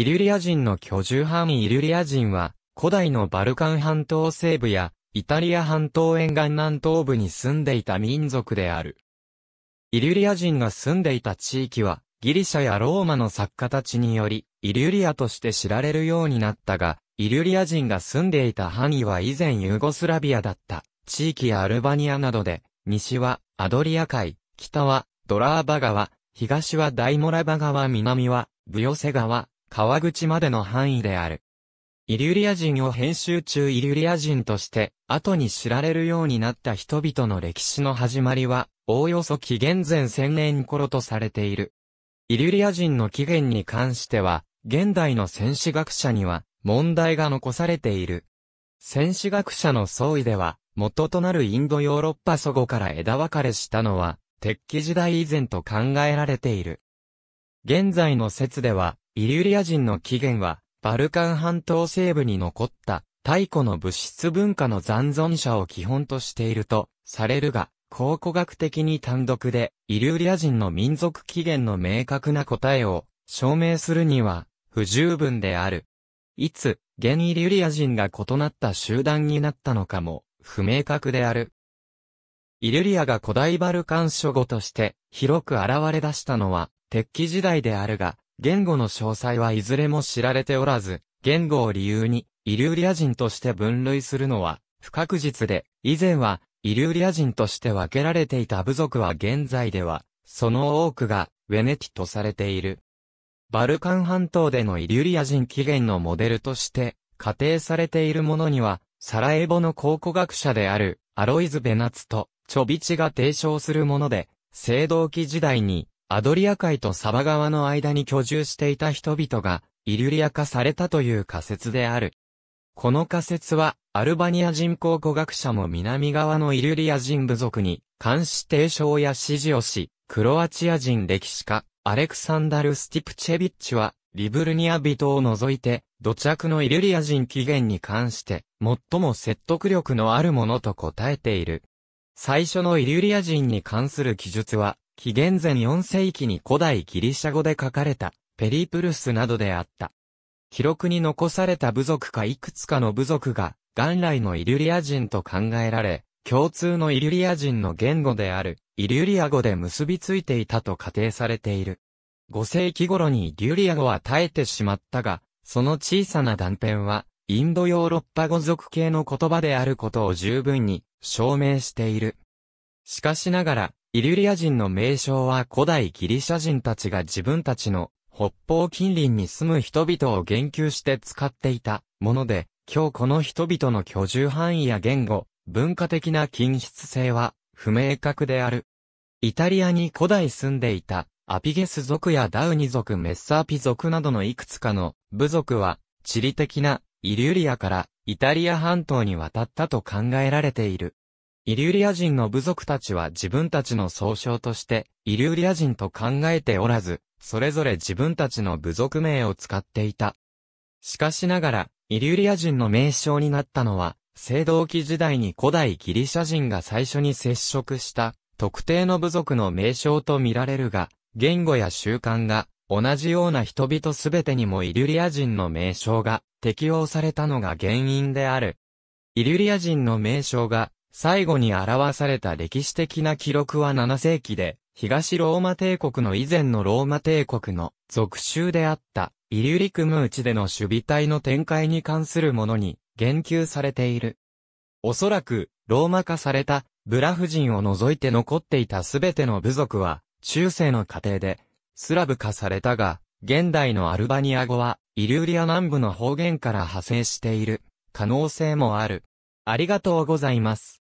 イリュリア人の居住範囲イリュリア人は、古代のバルカン半島西部や、イタリア半島沿岸南東部に住んでいた民族である。イリュリア人が住んでいた地域は、ギリシャやローマの作家たちにより、イリュリアとして知られるようになったが、イリュリア人が住んでいた範囲は以前ユーゴスラビアだった。地域やアルバニアなどで、西はアドリア海、北はドラーバ川、東はダイモラバ川、南はブヨセ川、川口までの範囲である。イリュリア人を編集中イリュリア人として、後に知られるようになった人々の歴史の始まりは、おおよそ紀元前千年頃とされている。イリュリア人の起源に関しては、現代の戦士学者には、問題が残されている。戦士学者の総意では、元となるインドヨーロッパ祖語から枝分かれしたのは、鉄器時代以前と考えられている。現在の説では、イリュリア人の起源は、バルカン半島西部に残った太古の物質文化の残存者を基本としているとされるが、考古学的に単独でイリュリア人の民族起源の明確な答えを証明するには不十分である。いつ、現イリュリア人が異なった集団になったのかも不明確である。イリュリアが古代バルカン諸語として広く現れ出したのは鉄器時代であるが、言語の詳細はいずれも知られておらず、言語を理由に、イリューリア人として分類するのは、不確実で、以前は、イリューリア人として分けられていた部族は現在では、その多くが、ウェネティとされている。バルカン半島でのイリューリア人起源のモデルとして、仮定されているものには、サラエボの考古学者である、アロイズ・ベナツと、チョビチが提唱するもので、青銅器時代に、アドリア海とサバ川の間に居住していた人々が、イリュリア化されたという仮説である。この仮説は、アルバニア人考古学者も南側のイリュリア人部族に、監視提唱や指示をし、クロアチア人歴史家、アレクサンダル・スティプチェビッチは、リブルニア人を除いて、土着のイリュリア人起源に関して、最も説得力のあるものと答えている。最初のイリュリア人に関する記述は、紀元前4世紀に古代ギリシャ語で書かれたペリプルスなどであった。記録に残された部族かいくつかの部族が元来のイリュリア人と考えられ、共通のイリュリア人の言語であるイリュリア語で結びついていたと仮定されている。5世紀頃にイリュリア語は耐えてしまったが、その小さな断片はインドヨーロッパ語族系の言葉であることを十分に証明している。しかしながら、イリュリア人の名称は古代ギリシャ人たちが自分たちの北方近隣に住む人々を言及して使っていたもので、今日この人々の居住範囲や言語、文化的な均質性は不明確である。イタリアに古代住んでいたアピゲス族やダウニ族メッサーピ族などのいくつかの部族は地理的なイリュリアからイタリア半島に渡ったと考えられている。イリュリア人の部族たちは自分たちの総称として、イリュリア人と考えておらず、それぞれ自分たちの部族名を使っていた。しかしながら、イリュリア人の名称になったのは、青銅器時代に古代ギリシャ人が最初に接触した特定の部族の名称とみられるが、言語や習慣が同じような人々すべてにもイリュリア人の名称が適用されたのが原因である。イリュリア人の名称が最後に表された歴史的な記録は7世紀で、東ローマ帝国の以前のローマ帝国の属州であった、イリュリクムーチでの守備隊の展開に関するものに言及されている。おそらく、ローマ化されたブラフ人を除いて残っていたすべての部族は、中世の過程で、スラブ化されたが、現代のアルバニア語は、イリューリア南部の方言から派生している、可能性もある。ありがとうございます。